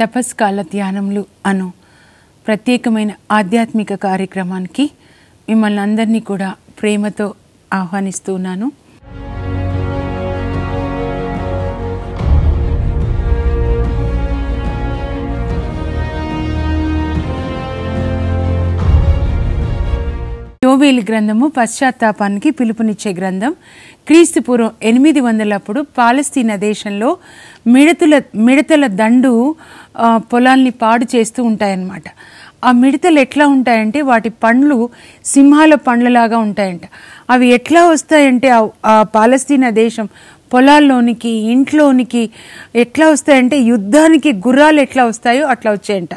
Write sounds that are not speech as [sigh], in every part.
తపస్కాల ధ్యానములు అను ప్రత్యేకమైన ఆధ్యాత్మిక కార్యక్రమానికి మిమ్మల్ని అందరినీ కూడా ప్రేమతో ఆహ్వానిస్తున్నాను యోవేలి గ్రంథము పశ్చాత్తాపానికి పిలుపునిచ్చే గ్రంథం క్రీస్తుపూర్వం ఎనిమిది వందలప్పుడు పాలస్తీనా దేశంలో మిడతల మిడతల దండు పొలాల్ని పాడు చేస్తూ ఉంటాయన్నమాట ఆ మిడతలు ఎట్లా ఉంటాయంటే వాటి పండ్లు సింహాల పండ్లలాగా ఉంటాయంట అవి ఎట్లా వస్తాయంటే ఆ పాలస్తీనా దేశం పొలాల్లోనికి ఇంట్లోనికి ఎట్లా వస్తాయంటే యుద్ధానికి గుర్రాలు ఎట్లా వస్తాయో అట్లా వచ్చాయంట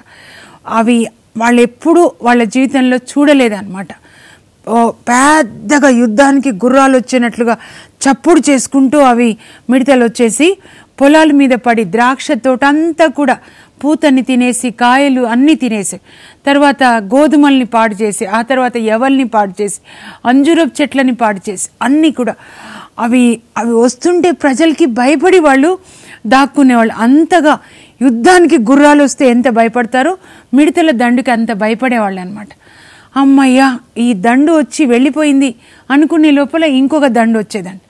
అవి వాళ్ళు ఎప్పుడూ వాళ్ళ జీవితంలో చూడలేదన్నమాట పెద్దగా యుద్ధానికి గుర్రాలు వచ్చినట్లుగా చప్పుడు చేసుకుంటూ అవి మిడతలు వచ్చేసి పొలాల మీద పడి ద్రాక్ష తోట అంతా కూడా పూతని తినేసి కాయలు అన్నీ తినేసి తర్వాత గోధుమల్ని పాడు చేసి ఆ తర్వాత ఎవల్ని పాడు చేసి అంజురపు చెట్లని పాడు చేసి అన్నీ కూడా అవి అవి వస్తుంటే ప్రజలకి భయపడి వాళ్ళు దాక్కునేవాళ్ళు అంతగా యుద్ధానికి గుర్రాలు వస్తే ఎంత భయపడతారో మిడతల దండుకి అంత భయపడేవాళ్ళు అనమాట అమ్మయ్యా ఈ దండు వచ్చి వెళ్ళిపోయింది అనుకునే లోపల ఇంకొక దండు వచ్చేదాన్ని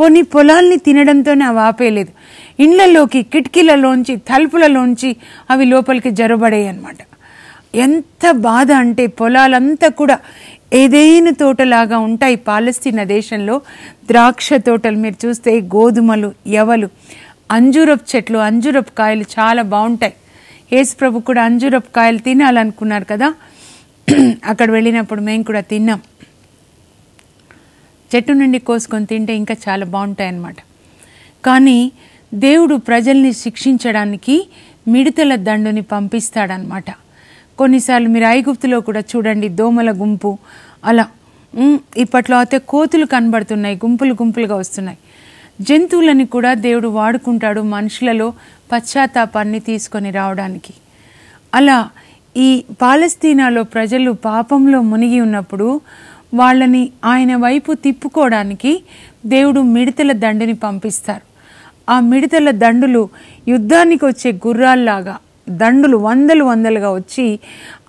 పోనీ పొలాల్ని తినడంతోనే అవి ఆపేయలేదు ఇండ్లలోకి కిటికీలలోంచి తలుపులలోంచి అవి లోపలికి జొరబడాయి అనమాట ఎంత బాధ అంటే పొలాలంతా కూడా ఏదైనా తోటలాగా ఉంటాయి పాలస్తీన దేశంలో ద్రాక్ష తోటలు మీరు చూస్తే గోధుమలు ఎవలు అంజూరపు చెట్లు అంజూరపు కాయలు చాలా బాగుంటాయి యేసు ప్రభు కూడా అంజూరపు కాయలు తినాలనుకున్నారు కదా అక్కడ వెళ్ళినప్పుడు మేము కూడా తిన్నాం చెట్టు నుండి కోసుకొని తింటే ఇంకా చాలా బాగుంటాయి అన్నమాట కానీ దేవుడు ప్రజల్ని శిక్షించడానికి మిడతల దండుని పంపిస్తాడనమాట కొన్నిసార్లు మీరు ఐగుప్తులో కూడా చూడండి దోమల గుంపు అలా ఇప్పట్లో అయితే కోతులు కనబడుతున్నాయి గుంపులు గుంపులుగా వస్తున్నాయి జంతువులని కూడా దేవుడు వాడుకుంటాడు మనుషులలో పశ్చాత్తాపాన్ని తీసుకొని రావడానికి అలా ఈ పాలస్తీనాలో ప్రజలు పాపంలో మునిగి ఉన్నప్పుడు వాళ్ళని ఆయన వైపు తిప్పుకోవడానికి దేవుడు మిడతల దండుని పంపిస్తారు ఆ మిడతల దండులు యుద్ధానికి వచ్చే గుర్రాల్లాగా దండులు వందలు వందలుగా వచ్చి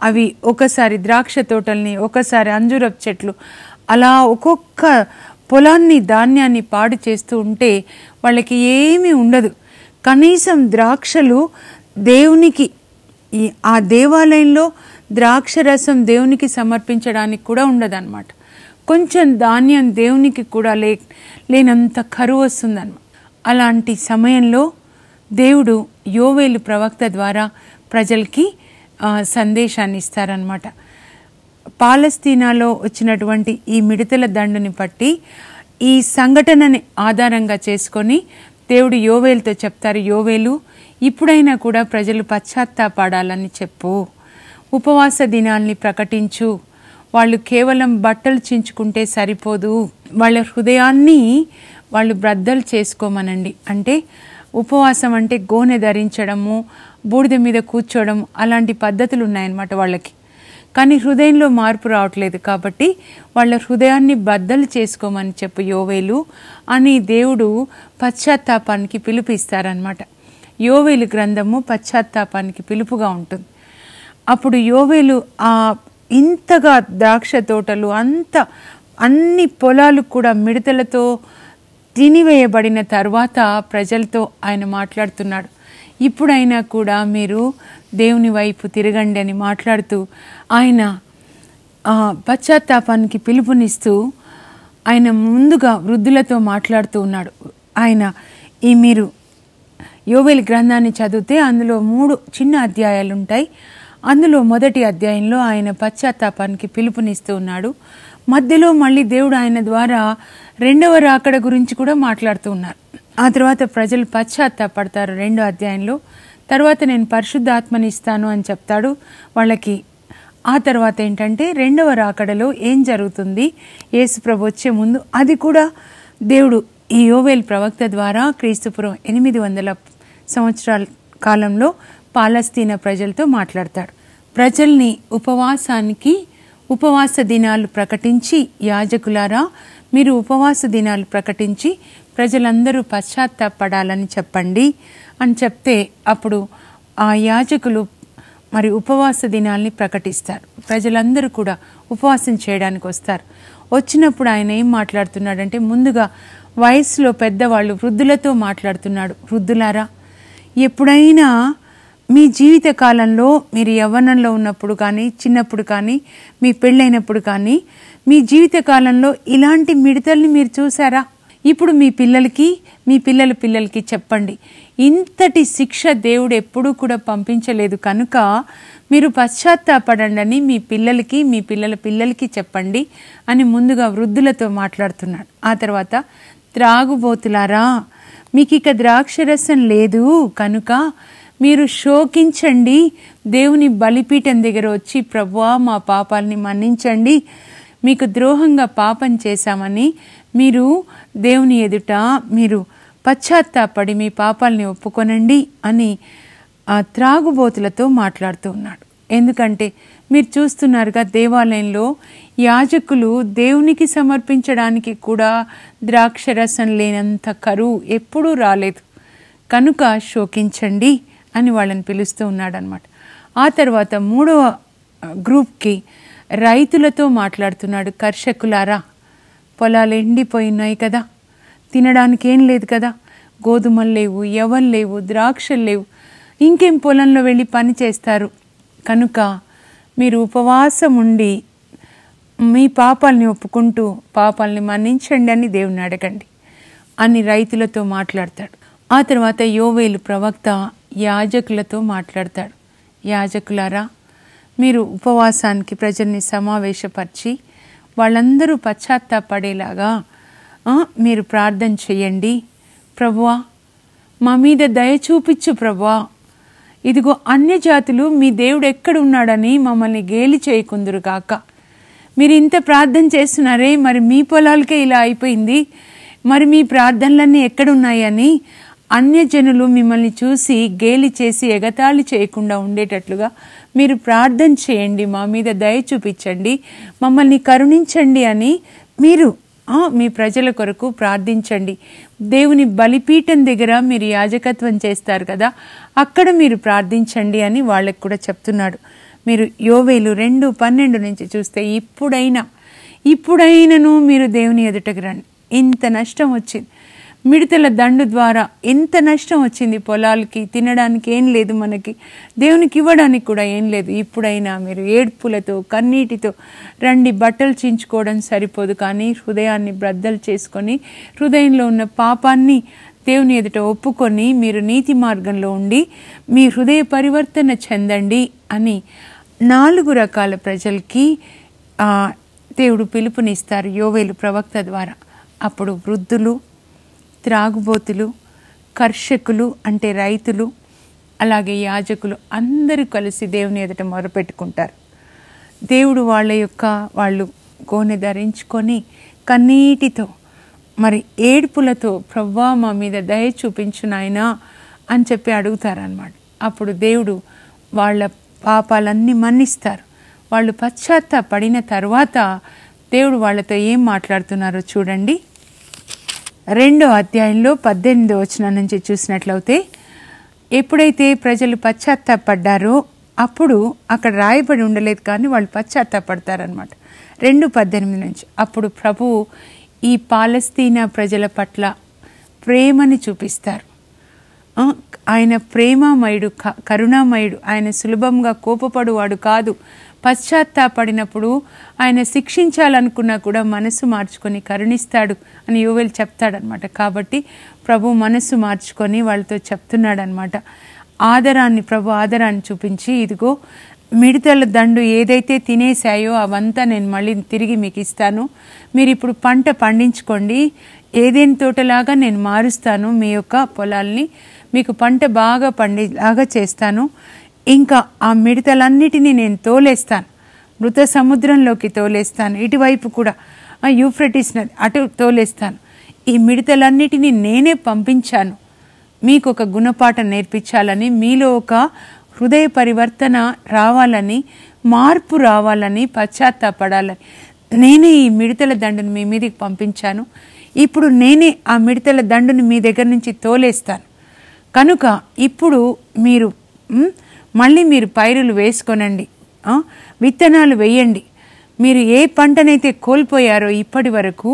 అవి ఒకసారి ద్రాక్ష తోటల్ని ఒకసారి అంజురపు చెట్లు అలా ఒక్కొక్క పొలాన్ని ధాన్యాన్ని పాడు చేస్తూ ఉంటే వాళ్ళకి ఏమీ ఉండదు కనీసం ద్రాక్షలు దేవునికి ఈ ఆ దేవాలయంలో ద్రాక్ష రసం దేవునికి సమర్పించడానికి కూడా ఉండదన్నమాట కొంచెం ధాన్యం దేవునికి కూడా లే లేనంత కరువు వస్తుందన్నమాట అలాంటి సమయంలో దేవుడు యోవేలు ప్రవక్త ద్వారా ప్రజలకి సందేశాన్ని ఇస్తారనమాట పాలస్తీనాలో వచ్చినటువంటి ఈ మిడతల దండుని బట్టి ఈ సంఘటనని ఆధారంగా చేసుకొని దేవుడు యోవేలుతో చెప్తారు యోవేలు ఇప్పుడైనా కూడా ప్రజలు పశ్చాత్తాపడాలని చెప్పు ఉపవాస దినాల్ని ప్రకటించు వాళ్ళు కేవలం బట్టలు చించుకుంటే సరిపోదు వాళ్ళ హృదయాన్ని వాళ్ళు బ్రద్దలు చేసుకోమనండి అంటే ఉపవాసం అంటే గోనె ధరించడము బూడిద మీద కూర్చోవడం అలాంటి పద్ధతులు ఉన్నాయన్నమాట వాళ్ళకి కానీ హృదయంలో మార్పు రావట్లేదు కాబట్టి వాళ్ళ హృదయాన్ని బద్దలు చేసుకోమని చెప్పు యోవేలు అని దేవుడు పశ్చాత్తాపానికి పిలుపిస్తారనమాట యోవేలు గ్రంథము పశ్చాత్తాపానికి పిలుపుగా ఉంటుంది అప్పుడు యోవేలు ఆ ఇంతగా ద్రాక్ష తోటలు అంత అన్ని పొలాలు కూడా మిడతలతో తినివేయబడిన తర్వాత ప్రజలతో ఆయన మాట్లాడుతున్నాడు ఇప్పుడైనా కూడా మీరు దేవుని వైపు తిరగండి అని మాట్లాడుతూ ఆయన పశ్చాత్తాపానికి పిలుపునిస్తూ ఆయన ముందుగా వృద్ధులతో మాట్లాడుతూ ఉన్నాడు ఆయన ఈ మీరు యోవేల్ గ్రంథాన్ని చదివితే అందులో మూడు చిన్న అధ్యాయాలు ఉంటాయి అందులో మొదటి అధ్యాయంలో ఆయన పశ్చాత్తాపానికి పిలుపునిస్తూ ఉన్నాడు మధ్యలో మళ్ళీ దేవుడు ఆయన ద్వారా రెండవ రాకడ గురించి కూడా మాట్లాడుతూ ఉన్నారు ఆ తర్వాత ప్రజలు పశ్చాత్తాపడతారు రెండో అధ్యాయంలో తర్వాత నేను పరిశుద్ధాత్మని ఇస్తాను అని చెప్తాడు వాళ్ళకి ఆ తర్వాత ఏంటంటే రెండవ రాకడలో ఏం జరుగుతుంది ప్రభు వచ్చే ముందు అది కూడా దేవుడు ఈ యోవేల్ ప్రవక్త ద్వారా క్రీస్తుపురం ఎనిమిది వందల సంవత్సరాల కాలంలో పాలస్తీనా ప్రజలతో మాట్లాడతాడు ప్రజల్ని ఉపవాసానికి ఉపవాస దినాలు ప్రకటించి యాజకులారా మీరు ఉపవాస దినాలు ప్రకటించి ప్రజలందరూ పశ్చాత్తాపడాలని చెప్పండి అని చెప్తే అప్పుడు ఆ యాజకులు మరి ఉపవాస దినాల్ని ప్రకటిస్తారు ప్రజలందరూ కూడా ఉపవాసం చేయడానికి వస్తారు వచ్చినప్పుడు ఆయన ఏం మాట్లాడుతున్నాడంటే ముందుగా వయసులో పెద్దవాళ్ళు వృద్ధులతో మాట్లాడుతున్నాడు వృద్ధులారా ఎప్పుడైనా మీ జీవిత కాలంలో మీరు యవ్వనంలో ఉన్నప్పుడు కానీ చిన్నప్పుడు కానీ మీ పెళ్ళైనప్పుడు కానీ మీ జీవిత కాలంలో ఇలాంటి మిడతల్ని మీరు చూసారా ఇప్పుడు మీ పిల్లలకి మీ పిల్లల పిల్లలకి చెప్పండి ఇంతటి శిక్ష దేవుడు ఎప్పుడూ కూడా పంపించలేదు కనుక మీరు పశ్చాత్తాపడండి మీ పిల్లలకి మీ పిల్లల పిల్లలకి చెప్పండి అని ముందుగా వృద్ధులతో మాట్లాడుతున్నాడు ఆ తర్వాత త్రాగుబోతులారా మీకు ఇక ద్రాక్షరసం లేదు కనుక మీరు శోకించండి దేవుని బలిపీఠం దగ్గర వచ్చి ప్రభువా మా పాపాలని మన్నించండి మీకు ద్రోహంగా పాపం చేశామని మీరు దేవుని ఎదుట మీరు పశ్చాత్తాపడి మీ పాపాలని ఒప్పుకొనండి అని ఆ త్రాగుబోతులతో మాట్లాడుతూ ఉన్నాడు ఎందుకంటే మీరు చూస్తున్నారుగా దేవాలయంలో యాజకులు దేవునికి సమర్పించడానికి కూడా ద్రాక్షరసం లేనంత కరువు ఎప్పుడూ రాలేదు కనుక శోకించండి అని వాళ్ళని పిలుస్తూ ఉన్నాడనమాట ఆ తర్వాత మూడవ గ్రూప్కి రైతులతో మాట్లాడుతున్నాడు కర్షకులారా పొలాలు ఎండిపోయినాయి కదా తినడానికి ఏం లేదు కదా గోధుమలు లేవు ఎవరు లేవు ద్రాక్షలు లేవు ఇంకేం పొలంలో వెళ్ళి పని చేస్తారు కనుక మీరు ఉపవాసం ఉండి మీ పాపాలని ఒప్పుకుంటూ పాపాలని మన్నించండి అని దేవుని అడగండి అని రైతులతో మాట్లాడతాడు ఆ తర్వాత యోవేలు ప్రవక్త యాజకులతో మాట్లాడతాడు యాజకులారా మీరు ఉపవాసానికి ప్రజల్ని సమావేశపరిచి వాళ్ళందరూ పశ్చాత్తాపడేలాగా మీరు ప్రార్థన చేయండి ప్రభువా మా మీద దయ చూపించు ప్రభువా ఇదిగో అన్యజాతులు మీ దేవుడు ఎక్కడున్నాడని మమ్మల్ని గేలి చేయకుందురుగాక మీరు ఇంత ప్రార్థన చేస్తున్నారే మరి మీ పొలాలకే ఇలా అయిపోయింది మరి మీ ప్రార్థనలన్నీ ఎక్కడున్నాయని అన్యజనులు మిమ్మల్ని చూసి గేలి చేసి ఎగతాళి చేయకుండా ఉండేటట్లుగా మీరు ప్రార్థన చేయండి మా మీద దయ చూపించండి మమ్మల్ని కరుణించండి అని మీరు మీ ప్రజల కొరకు ప్రార్థించండి దేవుని బలిపీఠం దగ్గర మీరు యాజకత్వం చేస్తారు కదా అక్కడ మీరు ప్రార్థించండి అని వాళ్ళకు కూడా చెప్తున్నాడు మీరు యోవేలు రెండు పన్నెండు నుంచి చూస్తే ఇప్పుడైనా ఇప్పుడైనను మీరు దేవుని ఎదుటకు రండి ఇంత నష్టం వచ్చింది మిడతల దండు ద్వారా ఎంత నష్టం వచ్చింది పొలాలకి తినడానికి ఏం లేదు మనకి దేవునికి ఇవ్వడానికి కూడా ఏం లేదు ఇప్పుడైనా మీరు ఏడ్పులతో కన్నీటితో రండి బట్టలు చించుకోవడం సరిపోదు కానీ హృదయాన్ని బ్రద్దలు చేసుకొని హృదయంలో ఉన్న పాపాన్ని దేవుని ఎదుట ఒప్పుకొని మీరు నీతి మార్గంలో ఉండి మీ హృదయ పరివర్తన చెందండి అని నాలుగు రకాల ప్రజలకి దేవుడు పిలుపునిస్తారు యోవేలు ప్రవక్త ద్వారా అప్పుడు వృద్ధులు త్రాగుబోతులు కర్షకులు అంటే రైతులు అలాగే యాజకులు అందరూ కలిసి దేవుని ఎదుట మొరపెట్టుకుంటారు దేవుడు వాళ్ళ యొక్క వాళ్ళు గోనె ధరించుకొని కన్నీటితో మరి ఏడుపులతో ప్రవ్వా మా మీద దయ చూపించు అని చెప్పి అడుగుతారనమాట అప్పుడు దేవుడు వాళ్ళ పాపాలన్నీ మన్నిస్తారు వాళ్ళు పశ్చాత్తపడిన తర్వాత దేవుడు వాళ్ళతో ఏం మాట్లాడుతున్నారో చూడండి రెండో అధ్యాయంలో పద్దెనిమిదో వచనం నుంచి చూసినట్లయితే ఎప్పుడైతే ప్రజలు పశ్చాత్తాపడ్డారో అప్పుడు అక్కడ రాయబడి ఉండలేదు కానీ వాళ్ళు పశ్చాత్తాపడతారనమాట రెండు పద్దెనిమిది నుంచి అప్పుడు ప్రభు ఈ పాలస్తీనా ప్రజల పట్ల ప్రేమని చూపిస్తారు ఆయన ప్రేమమయుడు కరుణామయుడు ఆయన సులభంగా కోపపడువాడు కాదు పశ్చాత్తాపడినప్పుడు ఆయన శిక్షించాలనుకున్నా కూడా మనసు మార్చుకొని కరుణిస్తాడు అని యువల్ చెప్తాడనమాట కాబట్టి ప్రభు మనసు మార్చుకొని వాళ్ళతో చెప్తున్నాడనమాట ఆదరాన్ని ప్రభు ఆదరాన్ని చూపించి ఇదిగో మిడతల దండు ఏదైతే తినేసాయో అవంతా నేను మళ్ళీ తిరిగి మీకు ఇస్తాను మీరు ఇప్పుడు పంట పండించుకోండి ఏదేని తోటలాగా నేను మారుస్తాను మీ యొక్క పొలాల్ని మీకు పంట బాగా పండేలాగా చేస్తాను ఇంకా ఆ మిడతలన్నిటినీ నేను తోలేస్తాను మృత సముద్రంలోకి తోలేస్తాను ఇటువైపు కూడా యూఫ్రటిస్ నది అటు తోలేస్తాను ఈ మిడతలన్నిటినీ నేనే పంపించాను మీకు ఒక గుణపాట నేర్పించాలని మీలో ఒక హృదయ పరివర్తన రావాలని మార్పు రావాలని పశ్చాత్తాపడాలని నేనే ఈ మిడతల దండును మీ మీదకి పంపించాను ఇప్పుడు నేనే ఆ మిడతల దండును మీ దగ్గర నుంచి తోలేస్తాను కనుక ఇప్పుడు మీరు మళ్ళీ మీరు పైరులు వేసుకొనండి విత్తనాలు వేయండి మీరు ఏ పంటనైతే కోల్పోయారో ఇప్పటి వరకు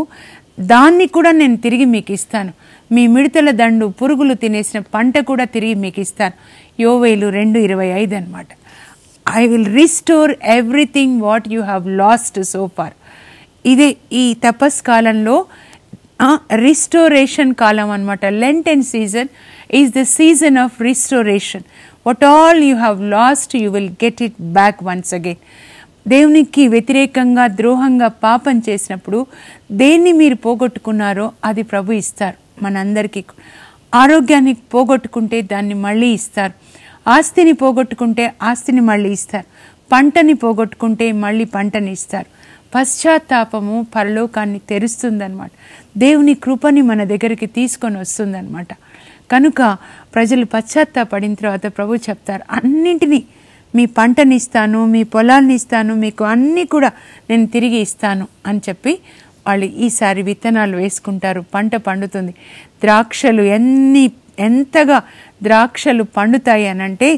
దాన్ని కూడా నేను తిరిగి మీకు ఇస్తాను మీ మిడతల దండు పురుగులు తినేసిన పంట కూడా తిరిగి మీకు ఇస్తాను యోవేలు రెండు ఇరవై ఐదు అనమాట I will restore everything what you have lost so far ఇదే ఈ తపస్ కాలంలో రిస్టోరేషన్ కాలం అనమాట Lenten season is the season of restoration. What all you have lost, you will get it back once again. దేవునికి వ్యతిరేకంగా ద్రోహంగా పాపం చేసినప్పుడు దేన్ని మీరు పోగొట్టుకున్నారో అది ప్రభు ఇస్తారు మనందరికీ ఆరోగ్యాన్ని పోగొట్టుకుంటే దాన్ని మళ్ళీ ఇస్తారు ఆస్తిని పోగొట్టుకుంటే ఆస్తిని మళ్ళీ ఇస్తారు పంటని పోగొట్టుకుంటే మళ్ళీ పంటని ఇస్తారు పశ్చాత్తాపము పరలోకాన్ని తెరుస్తుందన్నమాట దేవుని కృపని మన దగ్గరికి తీసుకొని వస్తుందన్నమాట కనుక ప్రజలు పశ్చాత్తాపడిన తర్వాత ప్రభు చెప్తారు అన్నింటినీ మీ పంటని ఇస్తాను మీ పొలాన్ని ఇస్తాను మీకు అన్నీ కూడా నేను తిరిగి ఇస్తాను అని చెప్పి వాళ్ళు ఈసారి విత్తనాలు వేసుకుంటారు పంట పండుతుంది ద్రాక్షలు ఎన్ని ఎంతగా ద్రాక్షలు పండుతాయి అని అంటే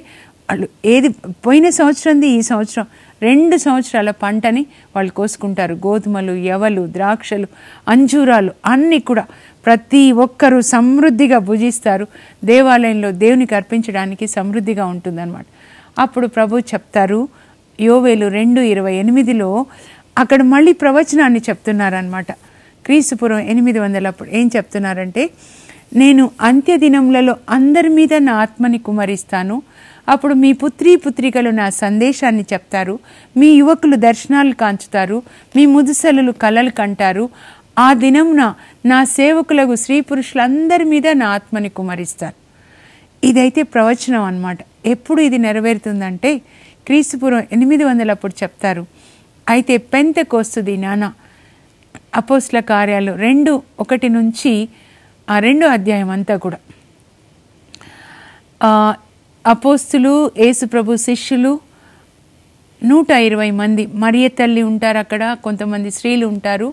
వాళ్ళు ఏది పోయిన సంవత్సరంది ఈ సంవత్సరం రెండు సంవత్సరాల పంటని వాళ్ళు కోసుకుంటారు గోధుమలు ఎవలు ద్రాక్షలు అంజూరాలు అన్నీ కూడా ప్రతి ఒక్కరూ సమృద్ధిగా భుజిస్తారు దేవాలయంలో దేవునికి అర్పించడానికి సమృద్ధిగా ఉంటుందన్నమాట అప్పుడు ప్రభు చెప్తారు యోవేలు రెండు ఇరవై ఎనిమిదిలో అక్కడ మళ్ళీ ప్రవచనాన్ని చెప్తున్నారనమాట క్రీస్తుపురం ఎనిమిది వందలప్పుడు ఏం చెప్తున్నారంటే నేను అంత్య దినములలో అందరి మీద నా ఆత్మని కుమరిస్తాను అప్పుడు మీ పుత్రీ పుత్రికలు నా సందేశాన్ని చెప్తారు మీ యువకులు దర్శనాలు కాంచుతారు మీ ముదుసలు కలలు కంటారు ఆ దినమున నా సేవకులకు స్త్రీ పురుషులందరి మీద నా ఆత్మని కుమరిస్తాను ఇదైతే ప్రవచనం అనమాట ఎప్పుడు ఇది నెరవేరుతుందంటే క్రీస్తుపూర్వం ఎనిమిది వందలు అప్పుడు చెప్తారు అయితే పెంత కోస్తుంది నాన్న అపోస్ల కార్యాలు రెండు ఒకటి నుంచి ఆ రెండు అధ్యాయం అంతా కూడా అపోస్తులు ఏసుప్రభు శిష్యులు నూట ఇరవై మంది మరియ తల్లి ఉంటారు అక్కడ కొంతమంది స్త్రీలు ఉంటారు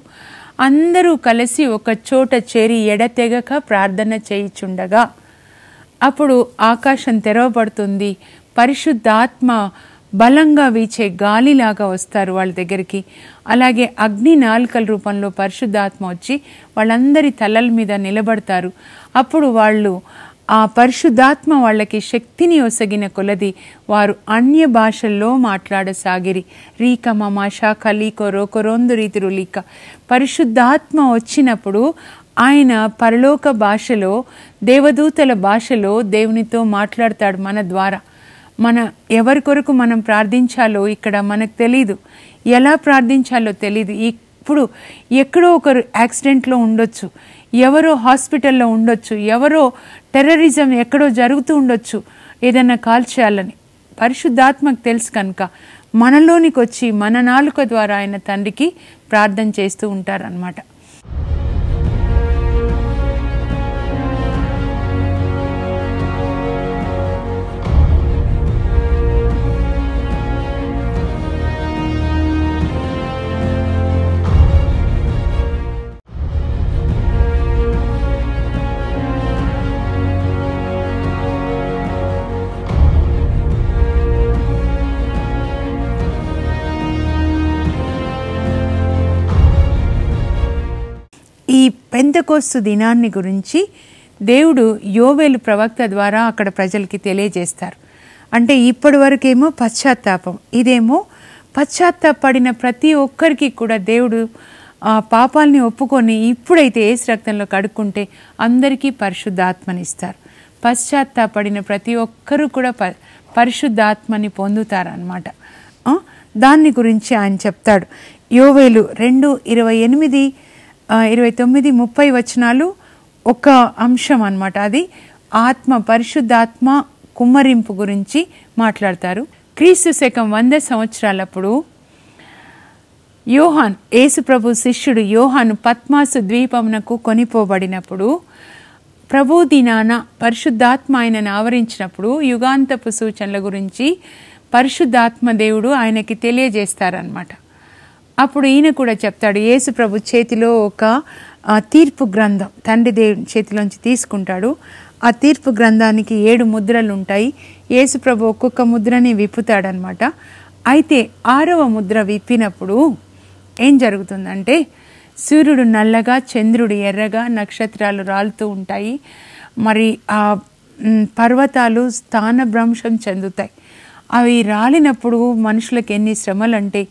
అందరూ కలిసి ఒక చోట చేరి ఎడతెగక ప్రార్థన చేయిచుండగా అప్పుడు ఆకాశం తెరవబడుతుంది పరిశుద్ధాత్మ బలంగా వీచే గాలిలాగా వస్తారు వాళ్ళ దగ్గరికి అలాగే అగ్ని నాలుకల రూపంలో పరిశుద్ధాత్మ వచ్చి వాళ్ళందరి తలల మీద నిలబడతారు అప్పుడు వాళ్ళు ఆ పరిశుద్ధాత్మ వాళ్ళకి శక్తిని ఒసగిన కొలది వారు అన్య భాషల్లో మాట్లాడసాగిరి రీక మమాషా కలీకో రోకొరోందు రీతిరు లీక పరిశుద్ధాత్మ వచ్చినప్పుడు ఆయన పరలోక భాషలో దేవదూతల భాషలో దేవునితో మాట్లాడతాడు మన ద్వారా మన ఎవరి కొరకు మనం ప్రార్థించాలో ఇక్కడ మనకు తెలీదు ఎలా ప్రార్థించాలో తెలీదు ఇప్పుడు ఎక్కడో ఒకరు యాక్సిడెంట్లో ఉండొచ్చు ఎవరో హాస్పిటల్లో ఉండొచ్చు ఎవరో టెర్రరిజం ఎక్కడో జరుగుతూ ఉండొచ్చు ఏదైనా చేయాలని పరిశుద్ధాత్మకు తెలుసు కనుక మనలోనికి వచ్చి మన నాలుక ద్వారా ఆయన తండ్రికి ప్రార్థన చేస్తూ ఉంటారనమాట ఈ పెంతకోస్తు దినాన్ని గురించి దేవుడు యోవేలు ప్రవక్త ద్వారా అక్కడ ప్రజలకి తెలియజేస్తారు అంటే ఇప్పటి వరకేమో పశ్చాత్తాపం ఇదేమో పశ్చాత్తాపడిన ప్రతి ఒక్కరికి కూడా దేవుడు ఆ పాపాలని ఒప్పుకొని ఇప్పుడైతే ఏసు రక్తంలో కడుక్కుంటే అందరికీ పరిశుద్ధాత్మనిస్తారు పశ్చాత్తాపడిన ప్రతి ఒక్కరూ కూడా ప పరిశుద్ధాత్మని పొందుతారనమాట దాన్ని గురించి ఆయన చెప్తాడు యోవేలు రెండు ఇరవై ఎనిమిది ఇరవై తొమ్మిది ముప్పై వచనాలు ఒక అంశం అనమాట అది ఆత్మ పరిశుద్ధాత్మ కుమ్మరింపు గురించి మాట్లాడతారు క్రీస్తు శకం వంద సంవత్సరాలప్పుడు యోహాన్ యేసుప్రభు శిష్యుడు యోహాను పద్మాసు ద్వీపమునకు కొనిపోబడినప్పుడు ప్రభు దినాన పరిశుద్ధాత్మ ఆయనను ఆవరించినప్పుడు యుగాంతపు సూచనల గురించి పరిశుద్ధాత్మ దేవుడు ఆయనకి తెలియజేస్తారనమాట అప్పుడు ఈయన కూడా చెప్తాడు యేసు ప్రభు చేతిలో ఒక తీర్పు గ్రంథం తండ్రి దేవుని చేతిలోంచి తీసుకుంటాడు ఆ తీర్పు గ్రంథానికి ఏడు ముద్రలు ఉంటాయి ప్రభు ఒక్కొక్క ముద్రని విప్పుతాడనమాట అయితే ఆరవ ముద్ర విప్పినప్పుడు ఏం జరుగుతుందంటే సూర్యుడు నల్లగా చంద్రుడు ఎర్రగా నక్షత్రాలు రాలుతూ ఉంటాయి మరి ఆ పర్వతాలు స్థానభ్రంశం చెందుతాయి అవి రాలినప్పుడు మనుషులకు ఎన్ని శ్రమలు అంటే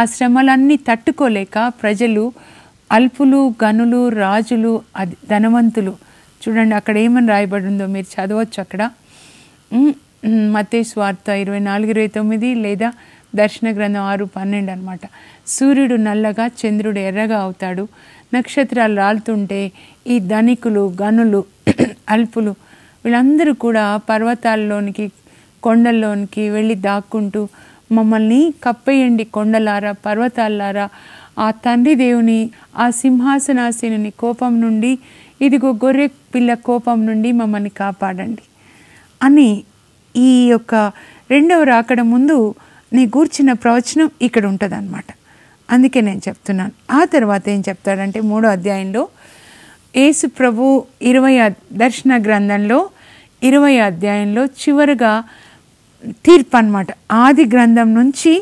ఆ శ్రమలన్నీ తట్టుకోలేక ప్రజలు అల్పులు గనులు రాజులు అది ధనవంతులు చూడండి అక్కడ ఏమని రాయబడి ఉందో మీరు చదవచ్చు అక్కడ మతే స్వార్థ ఇరవై నాలుగు ఇరవై తొమ్మిది లేదా దర్శన గ్రంథం ఆరు పన్నెండు అనమాట సూర్యుడు నల్లగా చంద్రుడు ఎర్రగా అవుతాడు నక్షత్రాలు రాలుతుంటే ఈ ధనికులు గనులు [clears throat] అల్పులు వీళ్ళందరూ కూడా పర్వతాల్లోనికి కొండల్లోనికి వెళ్ళి దాక్కుంటూ మమ్మల్ని కప్పేయండి కొండలారా పర్వతాలారా ఆ తండ్రి దేవుని ఆ సింహాసనాసీనుని కోపం నుండి ఇదిగో గొర్రె పిల్ల కోపం నుండి మమ్మల్ని కాపాడండి అని ఈ యొక్క రెండవ రాకడ ముందు నీ గూర్చిన ప్రవచనం ఇక్కడ ఉంటుంది అనమాట అందుకే నేను చెప్తున్నాను ఆ తర్వాత ఏం చెప్తాడంటే మూడో అధ్యాయంలో యేసు ప్రభు ఇరవై దర్శన గ్రంథంలో ఇరవై అధ్యాయంలో చివరిగా తీర్పు అనమాట ఆది గ్రంథం నుంచి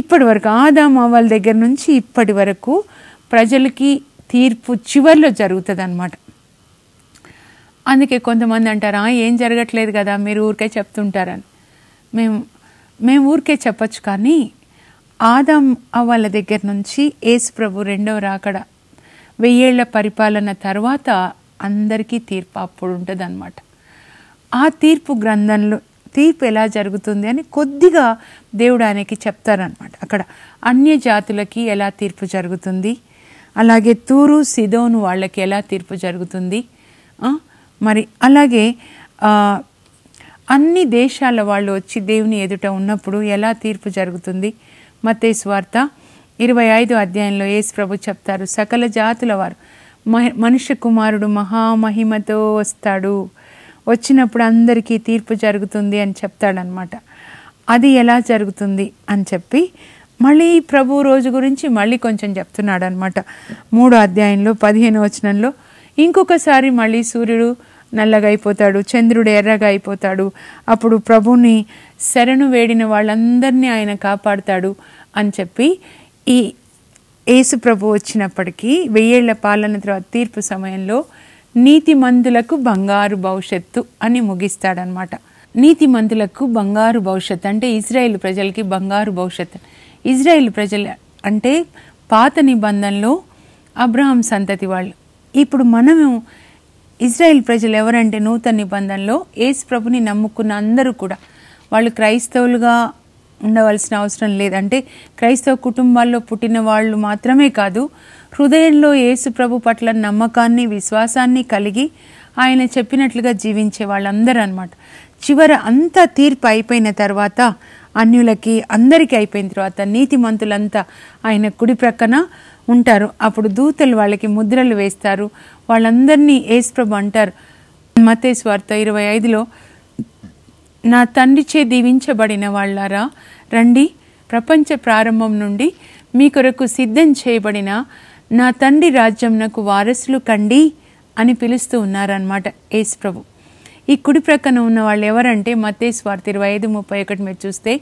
ఇప్పటి వరకు ఆదాం అవ్వల దగ్గర నుంచి ఇప్పటి వరకు ప్రజలకి తీర్పు చివరిలో జరుగుతుంది అనమాట అందుకే కొంతమంది అంటారా ఏం జరగట్లేదు కదా మీరు ఊరికే చెప్తుంటారని మేము మేము ఊరికే చెప్పచ్చు కానీ ఆదాం అవ్వాల దగ్గర నుంచి యేసు ప్రభు రెండవ రాకడ వెయ్యేళ్ల పరిపాలన తర్వాత అందరికీ తీర్పు అప్పుడు ఉంటుంది ఆ తీర్పు గ్రంథంలో తీర్పు ఎలా జరుగుతుంది అని కొద్దిగా దేవుడు ఆయనకి చెప్తారనమాట అక్కడ అన్య జాతులకి ఎలా తీర్పు జరుగుతుంది అలాగే తూరు సిదోను వాళ్ళకి ఎలా తీర్పు జరుగుతుంది మరి అలాగే అన్ని దేశాల వాళ్ళు వచ్చి దేవుని ఎదుట ఉన్నప్పుడు ఎలా తీర్పు జరుగుతుంది మతే స్వార్థ ఇరవై ఐదు అధ్యాయంలో యేసు ప్రభు చెప్తారు సకల జాతుల వారు మనుష్య కుమారుడు మహామహిమతో వస్తాడు వచ్చినప్పుడు అందరికీ తీర్పు జరుగుతుంది అని చెప్తాడనమాట అది ఎలా జరుగుతుంది అని చెప్పి మళ్ళీ ప్రభు రోజు గురించి మళ్ళీ కొంచెం చెప్తున్నాడు అనమాట మూడో అధ్యాయంలో పదిహేను వచనంలో ఇంకొకసారి మళ్ళీ సూర్యుడు నల్లగా అయిపోతాడు చంద్రుడు ఎర్రగా అయిపోతాడు అప్పుడు ప్రభుని శరణు వేడిన వాళ్ళందరినీ ఆయన కాపాడుతాడు అని చెప్పి ఈ యేసు ప్రభు వచ్చినప్పటికీ వెయ్యేళ్ల పాలన తర్వాత తీర్పు సమయంలో నీతిమంతులకు బంగారు భవిష్యత్తు అని ముగిస్తాడనమాట మందులకు బంగారు భవిష్యత్తు అంటే ఇజ్రాయేల్ ప్రజలకి బంగారు భవిష్యత్తు ఇజ్రాయేల్ ప్రజలు అంటే పాత నిబంధనలో అబ్రహాం సంతతి వాళ్ళు ఇప్పుడు మనము ఇజ్రాయేల్ ప్రజలు ఎవరంటే నూతన నిబంధనలో యేసు ప్రభుని నమ్ముకున్న అందరూ కూడా వాళ్ళు క్రైస్తవులుగా ఉండవలసిన అవసరం లేదంటే క్రైస్తవ కుటుంబాల్లో పుట్టిన వాళ్ళు మాత్రమే కాదు హృదయంలో ప్రభు పట్ల నమ్మకాన్ని విశ్వాసాన్ని కలిగి ఆయన చెప్పినట్లుగా జీవించే వాళ్ళందరూ అనమాట చివర అంతా తీర్పు అయిపోయిన తర్వాత అన్యులకి అందరికీ అయిపోయిన తర్వాత నీతి మంతులంతా ఆయన కుడి ప్రక్కన ఉంటారు అప్పుడు దూతలు వాళ్ళకి ముద్రలు వేస్తారు వాళ్ళందరినీ ఏసుప్రభు అంటారు మతేశ్వార్త ఇరవై ఐదులో నా తండ్రి చే దీవించబడిన వాళ్ళారా రండి ప్రపంచ ప్రారంభం నుండి మీ కొరకు సిద్ధం చేయబడిన నా తండ్రి రాజ్యం నాకు వారసులు కండి అని పిలుస్తూ ఉన్నారనమాట యేసు ప్రభు ఈ కుడి ప్రక్కన ఉన్న వాళ్ళు ఎవరంటే మతే ఇరవై ఐదు ముప్పై ఒకటి మీరు చూస్తే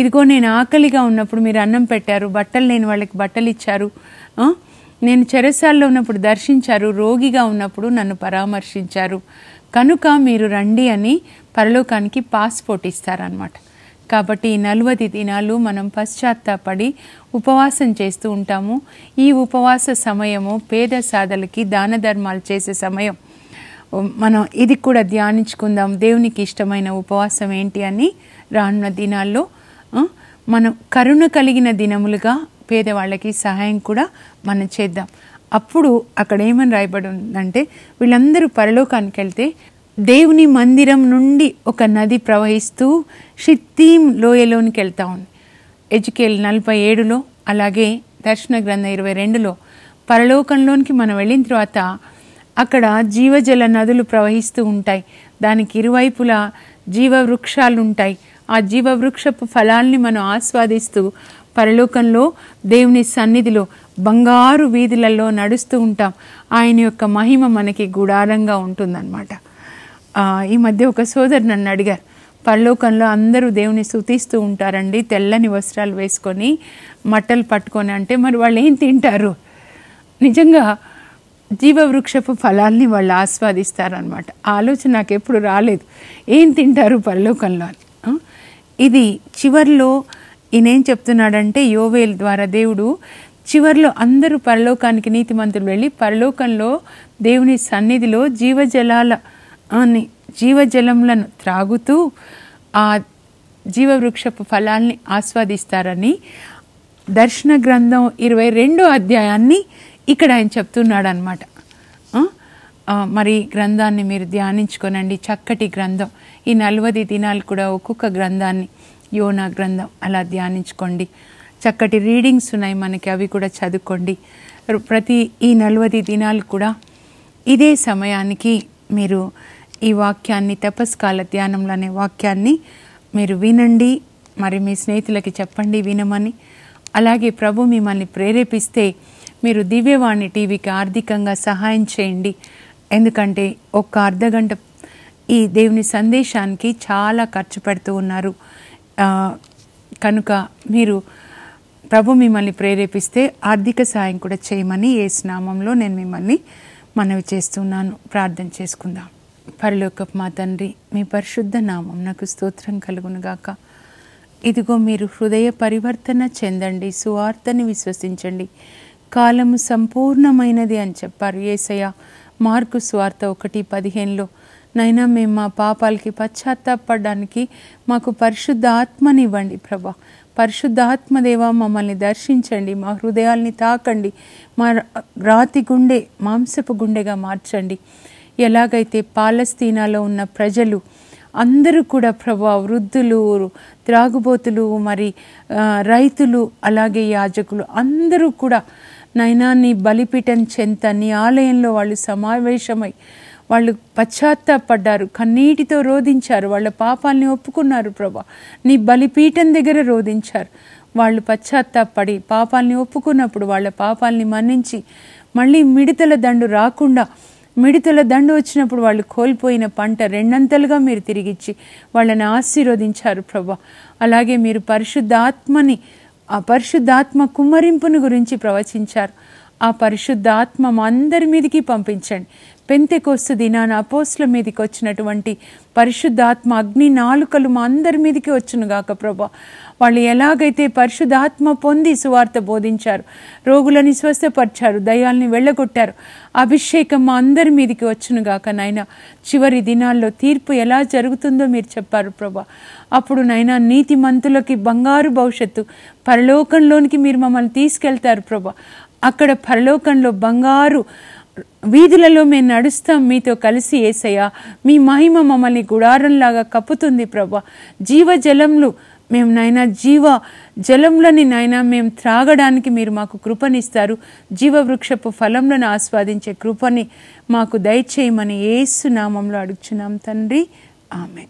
ఇదిగో నేను ఆకలిగా ఉన్నప్పుడు మీరు అన్నం పెట్టారు బట్టలు లేని వాళ్ళకి బట్టలు ఇచ్చారు నేను చెరసాల్లో ఉన్నప్పుడు దర్శించారు రోగిగా ఉన్నప్పుడు నన్ను పరామర్శించారు కనుక మీరు రండి అని పరలోకానికి పాస్పోర్ట్ ఇస్తారనమాట కాబట్టి ఈ నలభై దినాలు మనం పశ్చాత్తాపడి ఉపవాసం చేస్తూ ఉంటాము ఈ ఉపవాస సమయము పేద సాధలకి దాన ధర్మాలు చేసే సమయం మనం ఇది కూడా ధ్యానించుకుందాం దేవునికి ఇష్టమైన ఉపవాసం ఏంటి అని రానున్న దినాల్లో మనం కరుణ కలిగిన దినములుగా పేదవాళ్ళకి సహాయం కూడా మనం చేద్దాం అప్పుడు అక్కడ ఏమని రాయబడి ఉందంటే వీళ్ళందరూ పరలోకానికి వెళ్తే దేవుని మందిరం నుండి ఒక నది ప్రవహిస్తూ షిత్తీం లోయలోనికి వెళ్తా ఉంది ఎజుకేల్ నలభై ఏడులో అలాగే దర్శన గ్రంథం ఇరవై రెండులో పరలోకంలోనికి మనం వెళ్ళిన తర్వాత అక్కడ జీవజల నదులు ప్రవహిస్తూ ఉంటాయి దానికి ఇరువైపులా జీవవృక్షాలు ఉంటాయి ఆ జీవవృక్షపు ఫలాల్ని మనం ఆస్వాదిస్తూ పరలోకంలో దేవుని సన్నిధిలో బంగారు వీధులలో నడుస్తూ ఉంటాం ఆయన యొక్క మహిమ మనకి గుడారంగా ఉంటుందన్నమాట ఈ మధ్య ఒక సోదరు నన్ను అడిగారు పరలోకంలో అందరూ దేవుని స్థుతిస్తూ ఉంటారండి తెల్లని వస్త్రాలు వేసుకొని మట్టలు పట్టుకొని అంటే మరి వాళ్ళు ఏం తింటారు నిజంగా జీవవృక్షపు ఫలాల్ని వాళ్ళు ఆస్వాదిస్తారనమాట ఆలోచన నాకు ఎప్పుడు రాలేదు ఏం తింటారు పరలోకంలో ఇది చివరిలో ఈయనేం చెప్తున్నాడంటే యోవేల్ ద్వారా దేవుడు చివరిలో అందరూ పరలోకానికి నీతిమంతులు వెళ్ళి పరలోకంలో దేవుని సన్నిధిలో జీవజలాల అని జీవజలములను త్రాగుతూ ఆ జీవవృక్షపు ఫలాల్ని ఆస్వాదిస్తారని దర్శన గ్రంథం ఇరవై రెండో అధ్యాయాన్ని ఇక్కడ ఆయన చెప్తున్నాడు అనమాట మరి గ్రంథాన్ని మీరు ధ్యానించుకోనండి చక్కటి గ్రంథం ఈ నలవది దినాలు కూడా ఒక్కొక్క గ్రంథాన్ని యోనా గ్రంథం అలా ధ్యానించుకోండి చక్కటి రీడింగ్స్ ఉన్నాయి మనకి అవి కూడా చదువుకోండి ప్రతి ఈ నలవది దినాలు కూడా ఇదే సమయానికి మీరు ఈ వాక్యాన్ని తపస్కాల ధ్యానంలో అనే వాక్యాన్ని మీరు వినండి మరి మీ స్నేహితులకి చెప్పండి వినమని అలాగే ప్రభు మిమ్మల్ని ప్రేరేపిస్తే మీరు దివ్యవాణి టీవీకి ఆర్థికంగా సహాయం చేయండి ఎందుకంటే ఒక్క అర్ధగంట ఈ దేవుని సందేశానికి చాలా ఖర్చు పెడుతూ ఉన్నారు కనుక మీరు ప్రభు మిమ్మల్ని ప్రేరేపిస్తే ఆర్థిక సాయం కూడా చేయమని ఏ స్నామంలో నేను మిమ్మల్ని మనవి చేస్తున్నాను ప్రార్థన చేసుకుందాం పరలోకపు మా తండ్రి మీ పరిశుద్ధ నామం నాకు స్తోత్రం కలుగునుగాక ఇదిగో మీరు హృదయ పరివర్తన చెందండి సువార్తని విశ్వసించండి కాలము సంపూర్ణమైనది అని చెప్పారు ఏసయ మార్కు స్వార్త ఒకటి పదిహేనులో నైనా మేము మా పాపాలకి పశ్చాత్తాపడడానికి మాకు పరిశుద్ధ ఆత్మనివ్వండి ప్రభా పరిశుద్ధాత్మదేవ మమ్మల్ని దర్శించండి మా హృదయాల్ని తాకండి మా రాతి గుండె మాంసపు గుండెగా మార్చండి ఎలాగైతే పాలస్తీనాలో ఉన్న ప్రజలు అందరూ కూడా ప్రభా వృద్ధులు త్రాగుబోతులు మరి రైతులు అలాగే యాజకులు అందరూ కూడా నైనా నీ బలిపీఠం చెంత నీ ఆలయంలో వాళ్ళు సమావేశమై వాళ్ళు పశ్చాత్తాపడ్డారు కన్నీటితో రోధించారు వాళ్ళ పాపాలని ఒప్పుకున్నారు ప్రభా నీ బలిపీఠం దగ్గర రోధించారు వాళ్ళు పశ్చాత్తాపడి పాపాలని ఒప్పుకున్నప్పుడు వాళ్ళ పాపాలని మన్నించి మళ్ళీ మిడతల దండు రాకుండా మిడతల దండు వచ్చినప్పుడు వాళ్ళు కోల్పోయిన పంట రెండంతలుగా మీరు తిరిగిచ్చి వాళ్ళని ఆశీర్వదించారు ప్రభా అలాగే మీరు పరిశుద్ధాత్మని ఆ పరిశుద్ధాత్మ కుమ్మరింపును గురించి ప్రవచించారు ఆ పరిశుద్ధాత్మ అందరి మీదకి పంపించండి పెంతెకోస్తు దినాన అపోస్ల మీదకి వచ్చినటువంటి పరిశుద్ధాత్మ అగ్ని నాలుకలు మా అందరి మీదకి వచ్చునుగాక ప్రభా వాళ్ళు ఎలాగైతే పరిశుద్ధాత్మ పొంది సువార్త బోధించారు రోగులని స్వస్థపరిచారు దయాల్ని వెళ్ళగొట్టారు అభిషేకం మా అందరి మీదకి వచ్చునుగాక నాయన చివరి దినాల్లో తీర్పు ఎలా జరుగుతుందో మీరు చెప్పారు ప్రభా అప్పుడు నాయన మంతులకి బంగారు భవిష్యత్తు పరలోకంలోనికి మీరు మమ్మల్ని తీసుకెళ్తారు ప్రభా అక్కడ పరలోకంలో బంగారు వీధులలో మేము నడుస్తాం మీతో కలిసి ఏసయ్యా మీ మహిమ మమ్మల్ని గుడారంలాగా కప్పుతుంది ప్రభా జీవ జలంలో మేము నాయన జీవ జలంలోని నాయన మేము త్రాగడానికి మీరు మాకు కృపనిస్తారు జీవవృక్షపు ఫలంలను ఆస్వాదించే కృపని మాకు దయచేయమని ఏసు నామంలో అడుగుచున్నాం తండ్రి ఆమె